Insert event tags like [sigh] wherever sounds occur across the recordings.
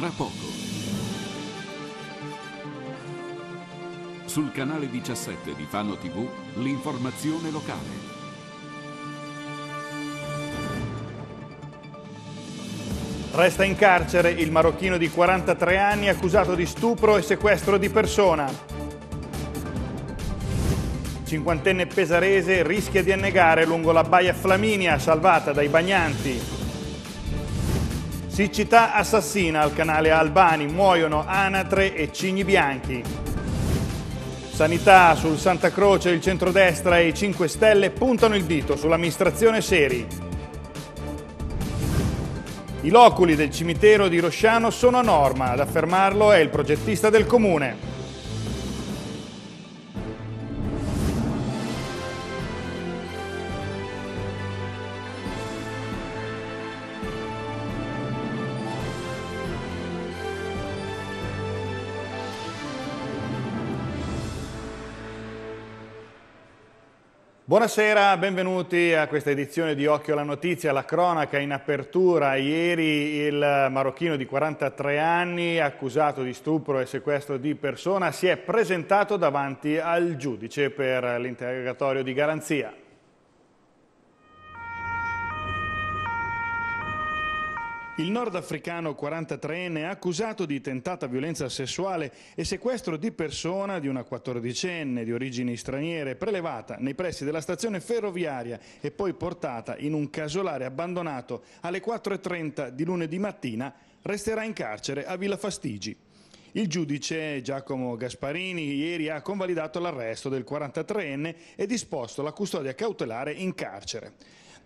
tra poco. Sul canale 17 di Fano TV, l'informazione locale. Resta in carcere il marocchino di 43 anni accusato di stupro e sequestro di persona. Cinquantenne pesarese rischia di annegare lungo la baia Flaminia salvata dai bagnanti. Siccità assassina al canale Albani, muoiono anatre e cigni bianchi. Sanità sul Santa Croce, il centrodestra e i 5 Stelle puntano il dito sull'amministrazione Seri. I loculi del cimitero di Rosciano sono a norma, ad affermarlo è il progettista del comune. Buonasera, benvenuti a questa edizione di Occhio alla Notizia, la cronaca in apertura. Ieri il marocchino di 43 anni, accusato di stupro e sequestro di persona, si è presentato davanti al giudice per l'interrogatorio di garanzia. Il nordafricano 43enne accusato di tentata violenza sessuale e sequestro di persona di una 14enne di origini straniere prelevata nei pressi della stazione ferroviaria e poi portata in un casolare abbandonato alle 4.30 di lunedì mattina, resterà in carcere a Villa Fastigi. Il giudice Giacomo Gasparini ieri ha convalidato l'arresto del 43enne e disposto la custodia cautelare in carcere.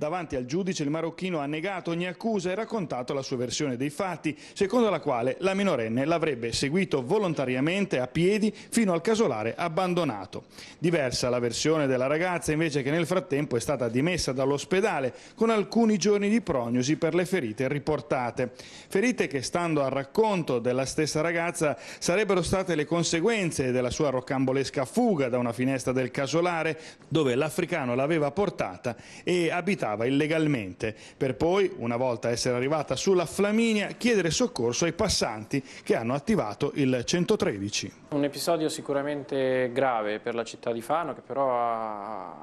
Davanti al giudice il marocchino ha negato ogni accusa e raccontato la sua versione dei fatti, secondo la quale la minorenne l'avrebbe seguito volontariamente a piedi fino al casolare abbandonato. Diversa la versione della ragazza invece che nel frattempo è stata dimessa dall'ospedale con alcuni giorni di prognosi per le ferite riportate. Ferite che stando al racconto della stessa ragazza sarebbero state le conseguenze della sua roccambolesca fuga da una finestra del casolare dove l'africano l'aveva portata e abitava sfruttava illegalmente, per poi, una volta essere arrivata sulla Flaminia, chiedere soccorso ai passanti che hanno attivato il 113. Un episodio sicuramente grave per la città di Fano, che però ha,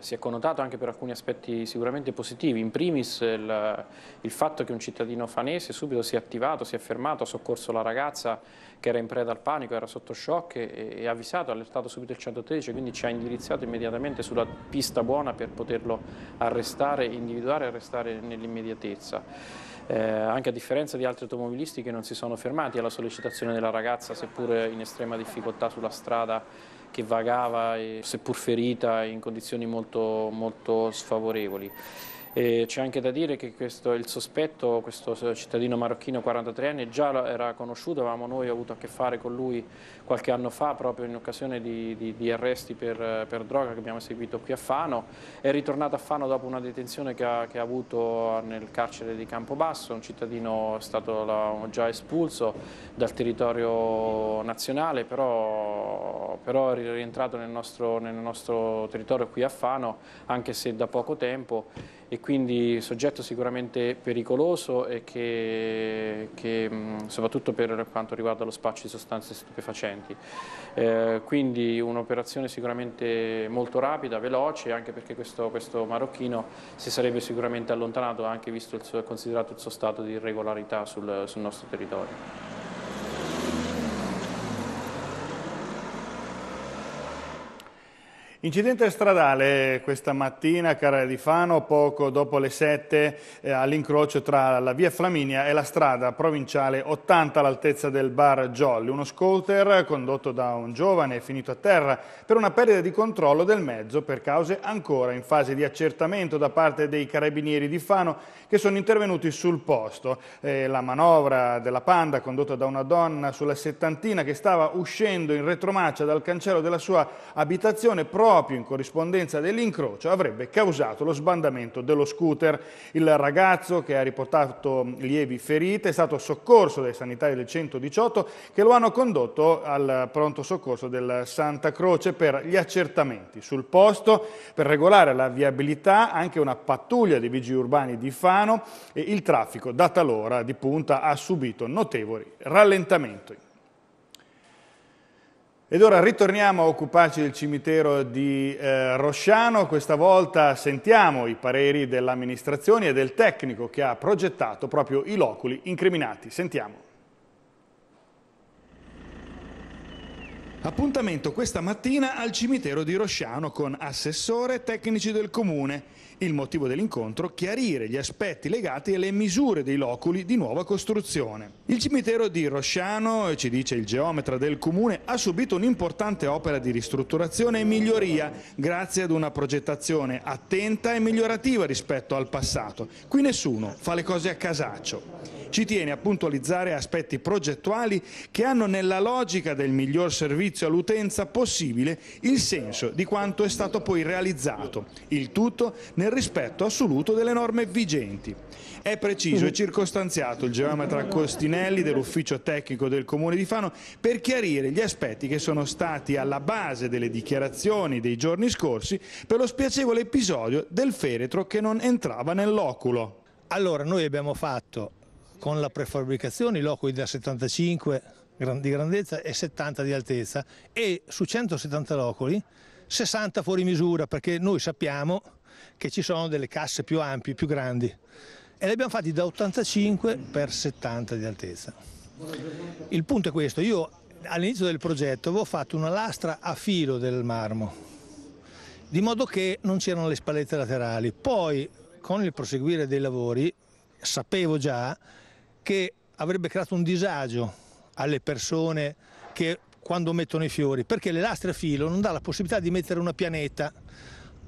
si è connotato anche per alcuni aspetti sicuramente positivi, in primis il, il fatto che un cittadino fanese subito si è attivato, si è fermato, ha soccorso la ragazza che era in preda al panico, era sotto shock e, ha avvisato, ha allertato subito il 113, quindi ci ha indirizzato immediatamente sulla pista buona per poterlo arrestare, individuare e arrestare nell'immediatezza. Eh, anche a differenza di altri automobilisti che non si sono fermati alla sollecitazione della ragazza, seppur in estrema difficoltà sulla strada che vagava, e, seppur ferita in condizioni molto, molto sfavorevoli c'è anche da dire che questo, il sospetto, questo cittadino marocchino 43 anni, già era conosciuto, avevamo noi avuto a che fare con lui qualche anno fa proprio in occasione di, di, di arresti per, per, droga che abbiamo seguito qui a Fano, è ritornato a Fano dopo una detenzione che ha, che ha avuto nel carcere di Campobasso, un cittadino è stato già espulso dal territorio nazionale, però, però è rientrato nel nostro, nel nostro territorio qui a Fano, anche se da poco tempo e quindi soggetto sicuramente pericoloso e che, che mm, soprattutto per quanto riguarda lo spaccio di sostanze stupefacenti. Eh, quindi un'operazione sicuramente molto rapida, veloce, anche perché questo, questo, marocchino si sarebbe sicuramente allontanato anche visto il suo, considerato il suo stato di irregolarità sul, sul nostro territorio. Incidente stradale questa mattina a Carrera di Fano, poco dopo le 7, eh, all'incrocio tra la via Flaminia e la strada provinciale 80 all'altezza del bar Jolly. Uno scooter condotto da un giovane è finito a terra per una perdita di controllo del mezzo per cause ancora in fase di accertamento da parte dei carabinieri di Fano che sono intervenuti sul posto. Eh, la manovra della Panda condotta da una donna sulla settantina che stava uscendo in retromarcia dal cancello della sua abitazione proprio in corrispondenza dell'incrocio avrebbe causato lo sbandamento dello scooter. Il ragazzo che ha riportato lievi ferite è stato soccorso dai sanitari del 118 che lo hanno condotto al pronto soccorso del Santa Croce per gli accertamenti. Sul posto, per regolare la viabilità, anche una pattuglia dei vigili urbani di Fano e il traffico data l'ora di punta ha subito notevoli rallentamenti. Ed ora ritorniamo a occuparci del cimitero di eh, Rosciano, questa volta sentiamo i pareri dell'amministrazione e del tecnico che ha progettato proprio i loculi incriminati. Sentiamo. Appuntamento questa mattina al cimitero di Rosciano con assessore, tecnici del comune il motivo dell'incontro, chiarire gli aspetti legati alle misure dei loculi di nuova costruzione. Il cimitero di Rosciano, ci dice il geometra del comune, ha subito un'importante opera di ristrutturazione e miglioria grazie ad una progettazione attenta e migliorativa rispetto al passato. Qui nessuno fa le cose a casaccio. Ci tiene a puntualizzare aspetti progettuali che hanno nella logica del miglior servizio all'utenza possibile il senso di quanto è stato poi realizzato, il tutto nel nel rispetto assoluto delle norme vigenti. È preciso e circostanziato il geometra Costinelli dell'ufficio tecnico del Comune di Fano per chiarire gli aspetti che sono stati alla base delle dichiarazioni dei giorni scorsi per lo spiacevole episodio del feretro che non entrava nell'oculo. Allora, noi abbiamo fatto con la prefabbricazione i loculi da 75 di grandezza e 70 di altezza e su 170 loculi 60 fuori misura perché noi sappiamo che ci sono delle casse più ampie, più grandi e le abbiamo fatte da 85 per 70 di altezza. Il punto è questo, io all'inizio del progetto avevo fatto una lastra a filo del marmo di modo che non c'erano le spallette laterali. Poi con il proseguire dei lavori sapevo già che avrebbe creato un disagio alle persone che quando mettono i fiori, perché le lastre a filo non dà la possibilità di mettere una pianeta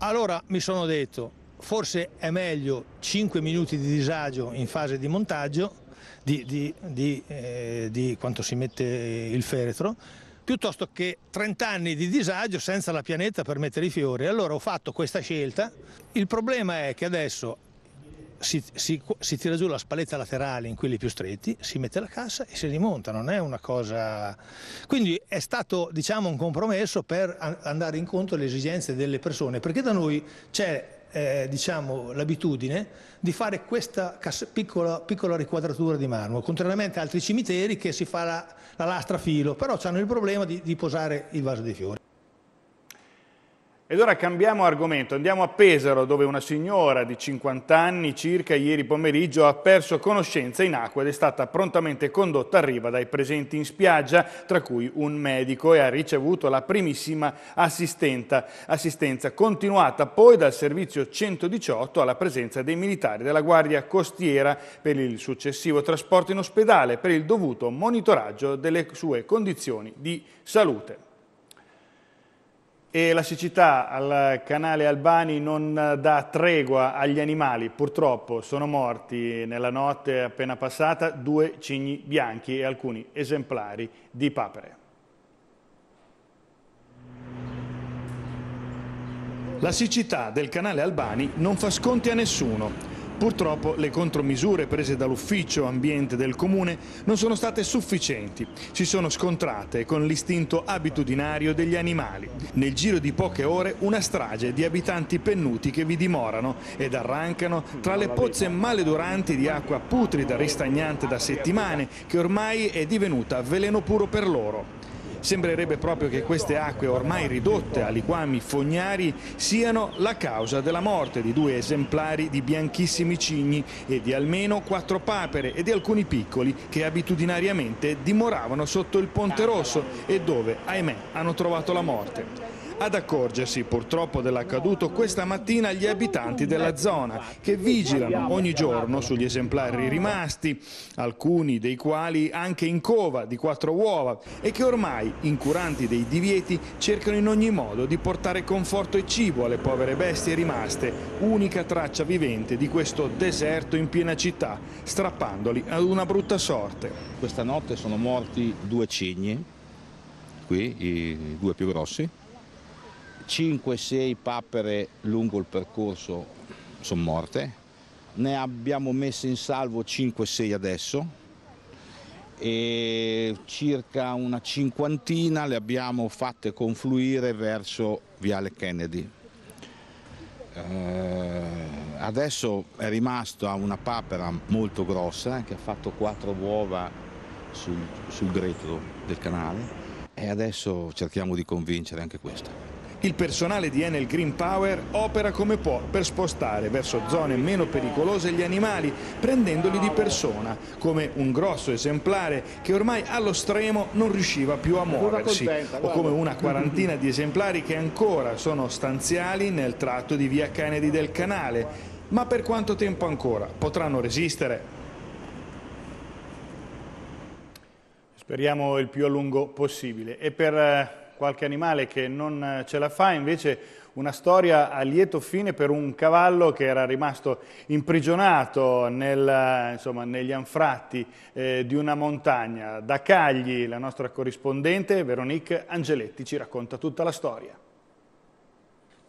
allora mi sono detto, forse è meglio 5 minuti di disagio in fase di montaggio, di, di, di, eh, di quanto si mette il feretro, piuttosto che 30 anni di disagio senza la pianeta per mettere i fiori. Allora ho fatto questa scelta. Il problema è che adesso si, si, si, tira giù la spalletta laterale in quelli più stretti, si mette la cassa e si rimonta, non è una cosa... Quindi è stato diciamo, un compromesso per andare incontro alle esigenze delle persone, perché da noi c'è eh, diciamo, l'abitudine di fare questa cassa, piccola, piccola, riquadratura di marmo, contrariamente ad altri cimiteri che si fa la, la lastra a filo, però hanno il problema di, di posare il vaso dei fiori. Ed ora cambiamo argomento, andiamo a Pesaro dove una signora di 50 anni circa ieri pomeriggio ha perso conoscenza in acqua ed è stata prontamente condotta a riva dai presenti in spiaggia, tra cui un medico e ha ricevuto la primissima assistenza, continuata poi dal servizio 118 alla presenza dei militari della Guardia Costiera per il successivo trasporto in ospedale per il dovuto monitoraggio delle sue condizioni di salute e la siccità al canale Albani non dà tregua agli animali. Purtroppo sono morti nella notte appena passata due cigni bianchi e alcuni esemplari di papere. La siccità del canale Albani non fa sconti a nessuno. Purtroppo le contromisure prese dall'ufficio ambiente del comune non sono state sufficienti, si sono scontrate con l'istinto abitudinario degli animali. Nel giro di poche ore una strage di abitanti pennuti che vi dimorano ed arrancano tra le pozze maleduranti di acqua putrida ristagnante da settimane che ormai è divenuta veleno puro per loro. Sembrerebbe proprio che queste acque ormai ridotte a liquami fognari siano la causa della morte di due esemplari di bianchissimi cigni e di almeno quattro papere e di alcuni piccoli che abitudinariamente dimoravano sotto il Ponte Rosso e dove, ahimè, hanno trovato la morte ad accorgersi purtroppo dell'accaduto questa mattina gli abitanti della zona che vigilano ogni giorno sugli esemplari rimasti, alcuni dei quali anche in cova di quattro uova e che ormai, incuranti dei divieti, cercano in ogni modo di portare conforto e cibo alle povere bestie rimaste, unica traccia vivente di questo deserto in piena città, strappandoli ad una brutta sorte. Questa notte sono morti due cigni, qui i due più grossi, 5-6 papere lungo il percorso sono morte, ne abbiamo messe in salvo 5-6 adesso e circa una cinquantina le abbiamo fatte confluire verso Viale Kennedy. Eh, adesso è rimasta una papera molto grossa eh, che ha fatto quattro uova sul, sul greto del canale e adesso cerchiamo di convincere anche questa. Il personale di Enel Green Power opera come può per spostare verso zone meno pericolose gli animali, prendendoli di persona, come un grosso esemplare che ormai allo stremo non riusciva più a muoversi, o come una quarantina di esemplari che ancora sono stanziali nel tratto di via Canedi del Canale. Ma per quanto tempo ancora potranno resistere? Speriamo il più a lungo possibile. E per eh, qualche animale che non eh, ce la fa, invece una storia a lieto fine per un cavallo che era rimasto imprigionato nel, eh, insomma, negli anfratti eh, di una montagna. Da Cagli la nostra corrispondente Veronique Angeletti ci racconta tutta la storia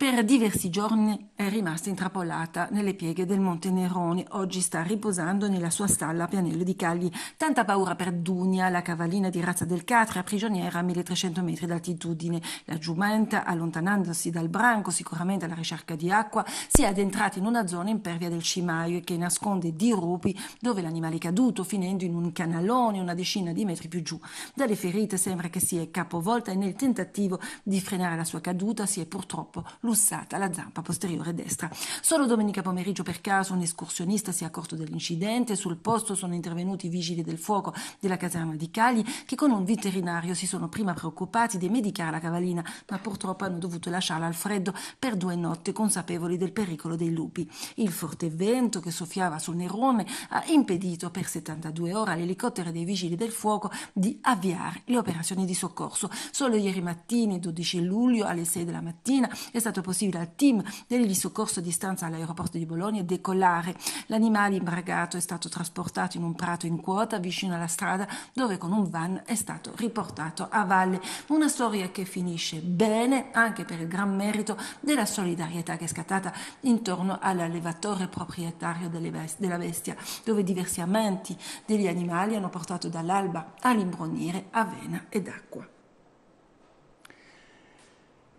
per diversi giorni è rimasta intrappolata nelle pieghe del Monte Nerone. Oggi sta riposando nella sua stalla a Pianello di Cagli. Tanta paura per Dunia, la cavallina di razza del Catra, prigioniera a 1300 metri d'altitudine. La giumenta, allontanandosi dal branco, sicuramente alla ricerca di acqua, si è addentrata in una zona impervia del cimaio e che nasconde dirupi dove l'animale è caduto, finendo in un canalone una decina di metri più giù. Dalle ferite sembra che si è capovolta e nel tentativo di frenare la sua caduta si è purtroppo lussata la zampa posteriore destra. Solo domenica pomeriggio per caso un escursionista si è accorto dell'incidente, sul posto sono intervenuti i vigili del fuoco della caserma di Cagli che con un veterinario si sono prima preoccupati di medicare la cavalina, ma purtroppo hanno dovuto lasciarla al freddo per due notti consapevoli del pericolo dei lupi. Il forte vento che soffiava sul Nerone ha impedito per 72 ore all'elicottero dei vigili del fuoco di avviare le operazioni di soccorso. Solo ieri mattina, 12 luglio alle 6 della mattina, è stato fatto possibile al team degli soccorso a distanza all'aeroporto di Bologna decollare. L'animale imbragato è stato trasportato in un prato in quota vicino alla strada dove con un van è stato riportato a valle. Una storia che finisce bene anche per il gran merito della solidarietà che è scattata intorno all'allevatore proprietario della bestia, dove diversi amanti degli animali hanno portato dall'alba all'imbronire avena ed acqua.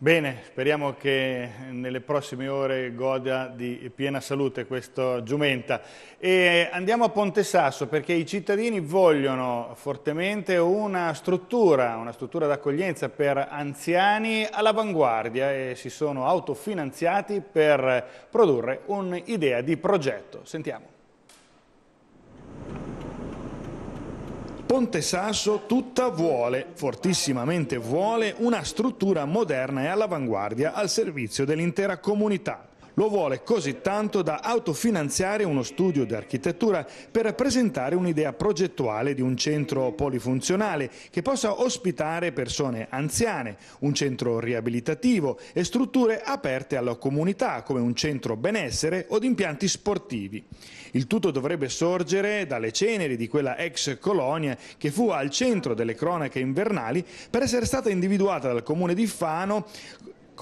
Bene, speriamo che nelle prossime ore goda di piena salute questo giumenta. E andiamo a Ponte Sasso perché i cittadini vogliono fortemente una struttura, una struttura d'accoglienza per anziani all'avanguardia e si sono autofinanziati per produrre un'idea di progetto. Sentiamo. Ponte Sasso tutta vuole, fortissimamente vuole, una struttura moderna e all'avanguardia al servizio dell'intera comunità. Lo vuole così tanto da autofinanziare uno studio di architettura per presentare un'idea progettuale di un centro polifunzionale che possa ospitare persone anziane, un centro riabilitativo e strutture aperte alla comunità come un centro benessere o di impianti sportivi. Il tutto dovrebbe sorgere dalle ceneri di quella ex colonia che fu al centro delle cronache invernali per essere stata individuata dal comune di Fano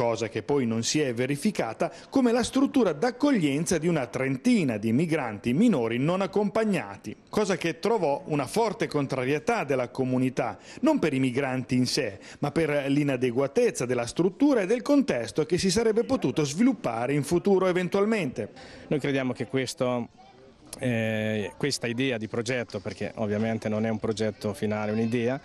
cosa che poi non si è verificata, come la struttura d'accoglienza di una trentina di migranti minori non accompagnati, cosa che trovò una forte contrarietà della comunità, non per i migranti in sé, ma per l'inadeguatezza della struttura e del contesto che si sarebbe potuto sviluppare in futuro eventualmente. Noi crediamo che questo eh, questa idea di progetto, perché ovviamente non è un progetto finale, è un'idea,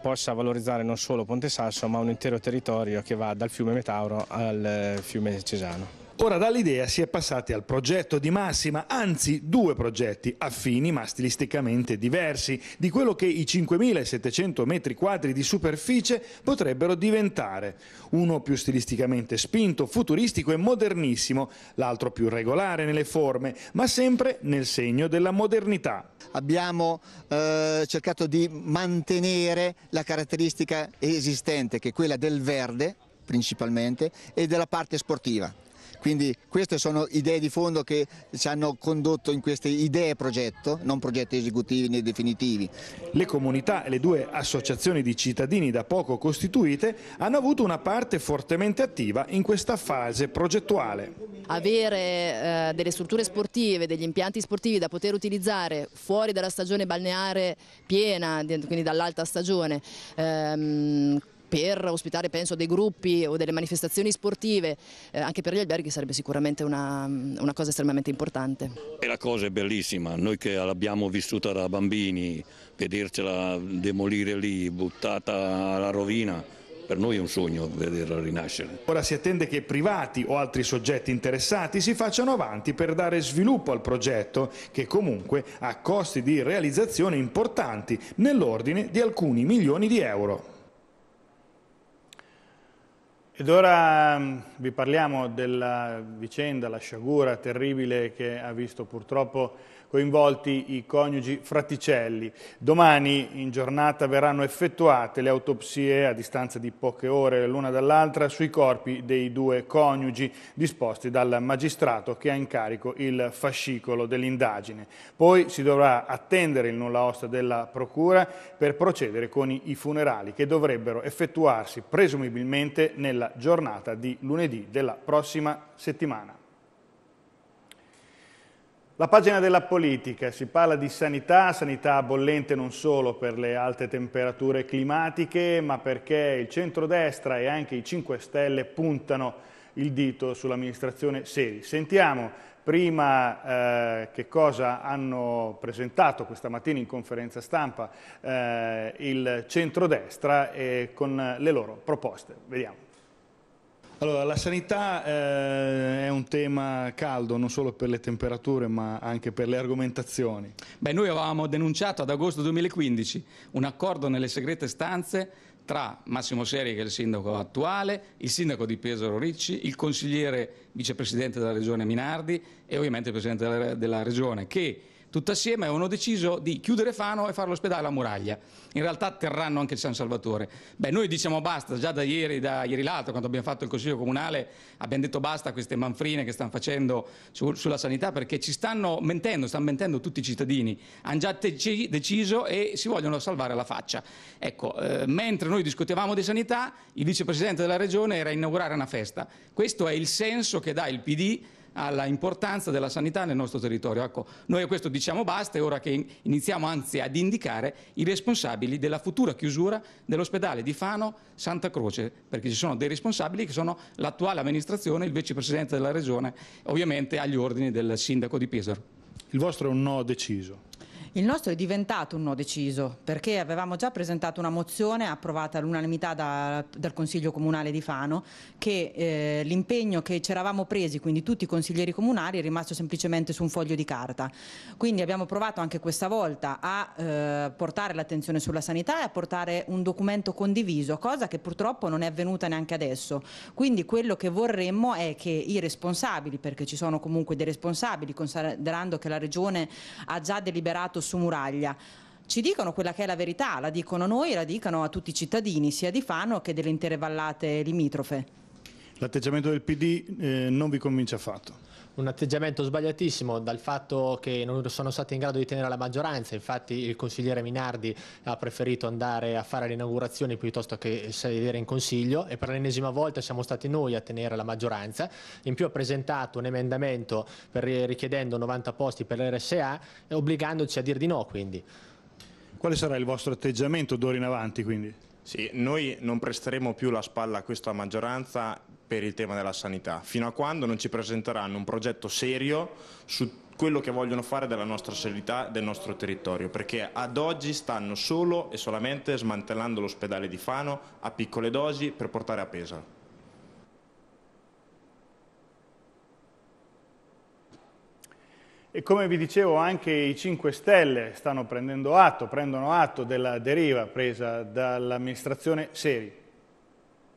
possa valorizzare non solo Ponte Sasso ma un intero territorio che va dal fiume Metauro al eh, fiume Cesano. Ora dall'idea si è passati al progetto di massima, anzi due progetti affini ma stilisticamente diversi, di quello che i 5.700 metri quadri di superficie potrebbero diventare. Uno più stilisticamente spinto, futuristico e modernissimo, l'altro più regolare nelle forme, ma sempre nel segno della modernità. Abbiamo eh, cercato di mantenere la caratteristica esistente, che è quella del verde principalmente, e della parte sportiva. Quindi queste sono idee di fondo che ci hanno condotto in queste idee progetto, non progetti esecutivi né definitivi. Le comunità e le due associazioni di cittadini da poco costituite hanno avuto una parte fortemente attiva in questa fase progettuale. Avere eh, delle strutture sportive, degli impianti sportivi da poter utilizzare fuori dalla stagione balneare piena, quindi dall'alta stagione, ehm, per ospitare penso dei gruppi o delle manifestazioni sportive, eh, anche per gli alberghi sarebbe sicuramente una, mm, una cosa estremamente importante. E la cosa è bellissima, noi che l'abbiamo vissuta da bambini, vedercela demolire lì, buttata alla rovina, per noi è un sogno vederla rinascere. Ora si attende che privati o altri soggetti interessati si facciano avanti per dare sviluppo al progetto, che comunque ha costi di realizzazione importanti, nell'ordine di alcuni milioni di euro. Ed ora mm, vi parliamo della vicenda, la sciagura terribile che ha visto purtroppo coinvolti i coniugi Fraticelli. Domani in giornata verranno effettuate le autopsie a distanza di poche ore l'una dall'altra sui corpi dei due coniugi disposti dal magistrato che ha in carico il fascicolo dell'indagine. Poi si dovrà attendere il nulla osta della procura per procedere con i funerali che dovrebbero effettuarsi presumibilmente nella giornata di lunedì della prossima settimana. La pagina della politica, si parla di sanità, sanità bollente non solo per le alte temperature climatiche, ma perché il centrodestra e anche i 5 Stelle puntano il dito sull'amministrazione Seri. Sentiamo prima eh, che cosa hanno presentato questa mattina in conferenza stampa eh, il centrodestra eh, con le loro proposte. Vediamo. Allora, la sanità eh, è un tema caldo non solo per le temperature ma anche per le argomentazioni. Beh, noi avevamo denunciato ad agosto 2015 un accordo nelle segrete stanze tra Massimo Seri, che è il sindaco attuale, il sindaco di Pesaro Ricci, il consigliere vicepresidente della regione Minardi e ovviamente il presidente della, della regione, che tutto assieme avevano deciso di chiudere Fano e fare l'ospedale a muraglia. In realtà terranno anche il San Salvatore. Beh, noi diciamo basta, già da ieri, da ieri l'altro, quando abbiamo fatto il Consiglio Comunale, abbiamo detto basta a queste manfrine che stanno facendo su, sulla sanità perché ci stanno mentendo, stanno mentendo tutti i cittadini. Hanno già teci, deciso e si vogliono salvare la faccia. Ecco, eh, mentre noi discutevamo di sanità, il vicepresidente della Regione era a inaugurare una festa. Questo è il senso che dà il PD alla importanza della sanità nel nostro territorio. Ecco, noi a questo diciamo basta, è ora che iniziamo anzi ad indicare i responsabili della futura chiusura dell'ospedale di Fano Santa Croce, perché ci sono dei responsabili che sono l'attuale amministrazione, il vicepresidente della regione, ovviamente agli ordini del sindaco di Pesaro. Il vostro è un no deciso. Il nostro è diventato un no deciso perché avevamo già presentato una mozione approvata all'unanimità da, dal Consiglio Comunale di Fano che eh, l'impegno che ci eravamo presi, quindi tutti i consiglieri comunali, è rimasto semplicemente su un foglio di carta. Quindi abbiamo provato anche questa volta a eh, portare l'attenzione sulla sanità e a portare un documento condiviso, cosa che purtroppo non è avvenuta neanche adesso. Quindi quello che vorremmo è che i responsabili, perché ci sono comunque dei responsabili, considerando che la Regione ha già deliberato basato su muraglia ci dicono quella che è la verità, la dicono noi e la dicono a tutti i cittadini, sia di Fano che delle intere vallate limitrofe. L'atteggiamento del PD eh, non vi convince affatto? un atteggiamento sbagliatissimo dal fatto che non sono stati in grado di tenere la maggioranza, infatti il consigliere Minardi ha preferito andare a fare le inaugurazioni piuttosto che sedere in consiglio e per l'ennesima volta siamo stati noi a tenere la maggioranza, in più ha presentato un emendamento per, richiedendo 90 posti per l'RSA e obbligandoci a dir di no quindi. Quale sarà il vostro atteggiamento d'ora in avanti quindi? Sì, noi non presteremo più la spalla a questa maggioranza per il tema della sanità, fino a quando non ci presenteranno un progetto serio su quello che vogliono fare della nostra sanità, del nostro territorio, perché ad oggi stanno solo e solamente smantellando l'ospedale di Fano a piccole dosi per portare a Pesaro. E come vi dicevo anche i 5 Stelle stanno prendendo atto, prendono atto della deriva presa dall'amministrazione Seri.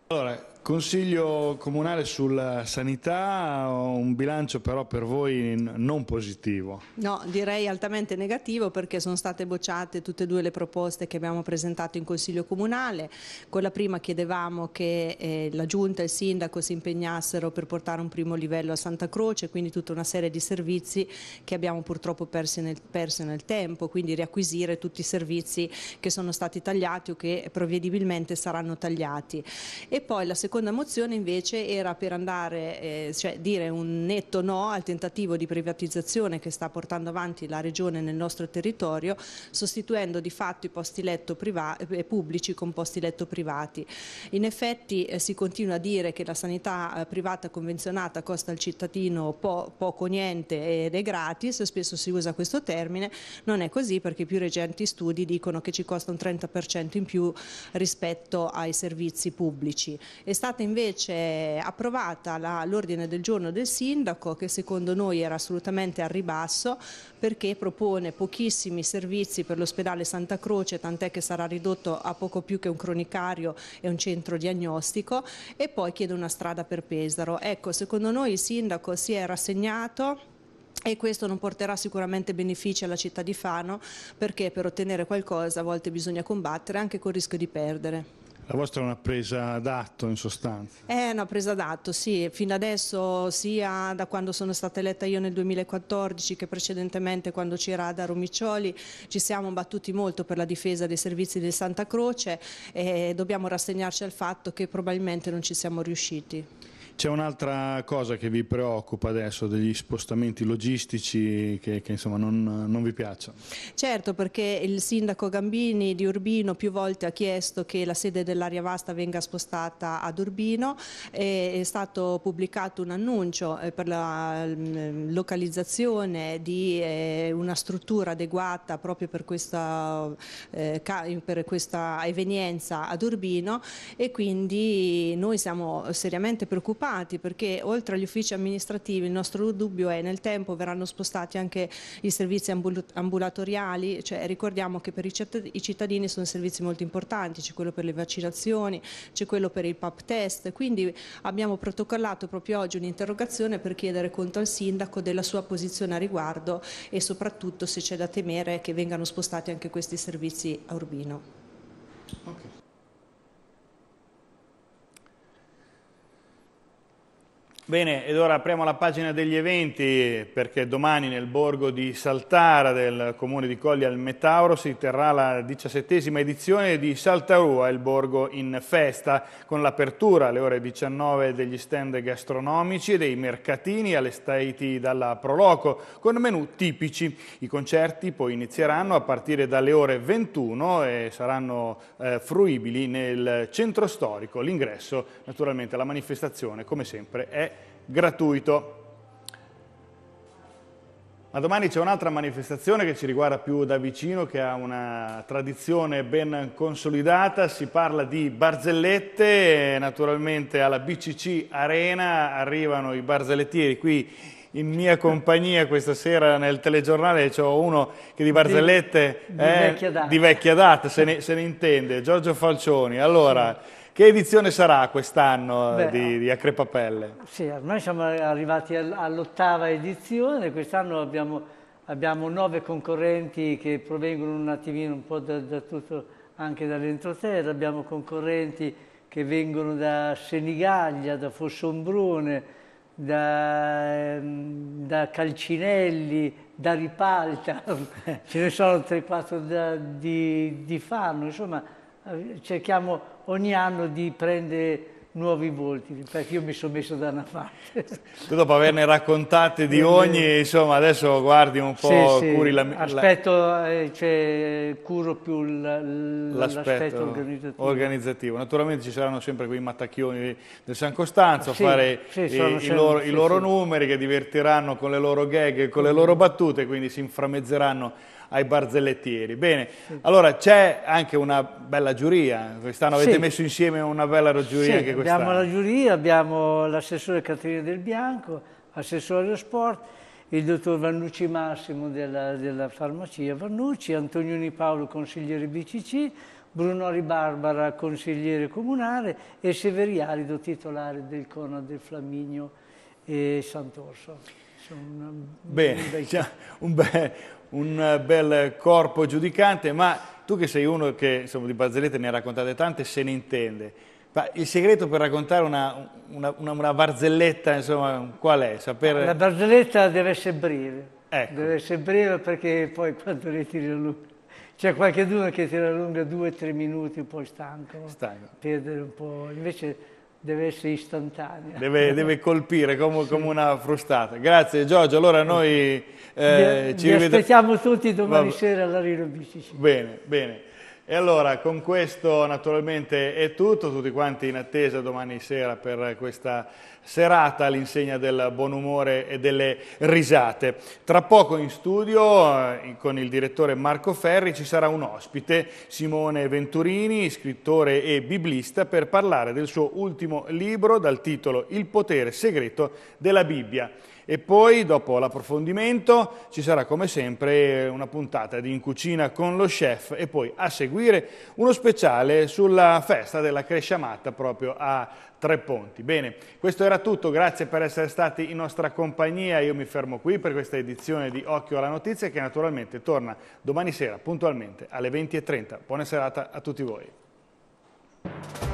Allora, Consiglio comunale sulla sanità, un bilancio però per voi non positivo. No, direi altamente negativo perché sono state bocciate tutte e due le proposte che abbiamo presentato in Consiglio comunale. Con la prima chiedevamo che eh, la Giunta e il Sindaco si impegnassero per portare un primo livello a Santa Croce, quindi tutta una serie di servizi che abbiamo purtroppo perso nel, perso nel tempo, quindi riacquisire tutti i servizi che sono stati tagliati o che prevedibilmente saranno tagliati. E poi la seconda seconda mozione invece era per andare, eh, cioè dire un netto no al tentativo di privatizzazione che sta portando avanti la Regione nel nostro territorio, sostituendo di fatto i posti letto eh, pubblici con posti letto privati. In effetti eh, si continua a dire che la sanità eh, privata convenzionata costa al cittadino po poco niente ed è gratis, spesso si usa questo termine, non è così perché più recenti studi dicono che ci costa un 30% in più rispetto ai servizi pubblici. E stata invece approvata l'ordine del giorno del sindaco che secondo noi era assolutamente al ribasso perché propone pochissimi servizi per l'ospedale Santa Croce, tant'è che sarà ridotto a poco più che un cronicario e un centro diagnostico e poi chiede una strada per Pesaro. Ecco, secondo noi il sindaco si è rassegnato e questo non porterà sicuramente benefici alla città di Fano perché per ottenere qualcosa a volte bisogna combattere anche col rischio di perdere. La vostra è una presa d'atto in sostanza? È una presa d'atto, sì. Fino adesso sia da quando sono stata eletta io nel 2014 che precedentemente quando c'era Ada Romiccioli ci siamo battuti molto per la difesa dei servizi del Santa Croce e dobbiamo rassegnarci al fatto che probabilmente non ci siamo riusciti. C'è un'altra cosa che vi preoccupa adesso degli spostamenti logistici che, che insomma non, non, vi piacciono? Certo perché il sindaco Gambini di Urbino più volte ha chiesto che la sede dell'area vasta venga spostata ad Urbino, è stato pubblicato un annuncio eh, per la mm, localizzazione di eh, una struttura adeguata proprio per questa, eh, per questa evenienza ad Urbino e quindi noi siamo seriamente preoccupati spostati perché oltre agli uffici amministrativi il nostro dubbio è nel tempo verranno spostati anche i servizi ambulatoriali, cioè ricordiamo che per i, i cittadini sono servizi molto importanti, c'è quello per le vaccinazioni, c'è quello per il PAP test, quindi abbiamo protocollato proprio oggi un'interrogazione per chiedere conto al sindaco della sua posizione a riguardo e soprattutto se c'è da temere che vengano spostati anche questi servizi a Urbino. Okay. Bene, ed ora apriamo la pagina degli eventi perché domani nel borgo di Saltara del comune di Colli al Metauro si terrà la diciassettesima edizione di Saltarua, il borgo in festa, con l'apertura alle ore 19 degli stand gastronomici e dei mercatini allestiti dalla Proloco con menù tipici. I concerti poi inizieranno a partire dalle ore 21 e saranno eh, fruibili nel centro storico. L'ingresso naturalmente alla manifestazione come sempre è gratuito. Ma domani c'è un'altra manifestazione che ci riguarda più da vicino, che ha una tradizione ben consolidata, si parla di barzellette, naturalmente alla BCC Arena arrivano i barzellettieri qui in mia compagnia questa sera nel telegiornale c'è uno che di barzellette di, eh, vecchia, data. di vecchia data, se, ne, se ne intende, Giorgio Falcioni. Allora, che edizione sarà quest'anno eh, Beh, di, eh, Acre Papelle? Sì, ormai siamo arrivati all'ottava edizione, quest'anno abbiamo, abbiamo, nove concorrenti che provengono un attimino un po' da, da tutto, anche dall'entroterra, abbiamo concorrenti che vengono da Senigallia, da Fossombrone, da, ehm, da Calcinelli, da Ripalta, [laughs] ce ne sono 3-4 di, di Fanno, insomma eh, cerchiamo ogni anno di prendere nuovi volti, perché io mi sono messo da una parte. [laughs] Tu dopo averne raccontate di eh, ogni, eh. insomma, adesso guardi un po', sì, curi la... Aspetto, cioè, curo più l'aspetto organizzativo. organizzativo. Naturalmente ci saranno sempre quei mattacchioni del San Costanzo sì, a fare i, i, loro, i loro numeri che divertiranno con le loro gag, e con le loro battute, quindi si inframezzeranno ai barzellettieri. Bene, sì. allora c'è anche una bella giuria, quest'anno avete sì. messo insieme una bella giuria sì, anche quest'anno. abbiamo la giuria, abbiamo l'assessore Caterina Del Bianco, assessore dello sport, il dottor Vannucci Massimo della, della farmacia Vannucci, Antonioni Paolo, consigliere BCC, Brunori Barbara, consigliere comunale, e Severialdo, titolare del Cona del Flaminio e eh, Sant'Orso un, Bene, [laughs] un, be un, bel corpo giudicante, ma tu che sei uno che insomma, di barzellette ne ha raccontate tante, se ne intende. Ma il segreto per raccontare una, una, una, una barzelletta, insomma, qual è? Sapere... La barzelletta deve essere breve. Ecco. Deve essere breve perché poi quando le tiri la lunga... C'è qualche duro che tira lunga due o tre minuti, poi stanco. Stanco. Perdere un po'... Invece deve essere istantanea. Deve, deve colpire come, sì. come, una frustata. Grazie Giorgio, allora noi eh, vi, ci vi aspettiamo tutti domani Va... sera alla Rino Bene, bene. E allora con questo naturalmente è tutto, tutti quanti in attesa domani sera per questa serata all'insegna del buon umore e delle risate. Tra poco in studio eh, con il direttore Marco Ferri ci sarà un ospite, Simone Venturini, scrittore e biblista, per parlare del suo ultimo libro dal titolo Il potere segreto della Bibbia. E poi, dopo l'approfondimento, ci sarà come sempre una puntata di In Cucina con lo chef e poi a seguire uno speciale sulla festa della Cresciamata proprio a Tre Ponti. Bene, questo era tutto, grazie per essere stati in nostra compagnia, io mi fermo qui per questa edizione di Occhio alla Notizia che naturalmente torna domani sera puntualmente alle 20.30. Buona serata a tutti voi.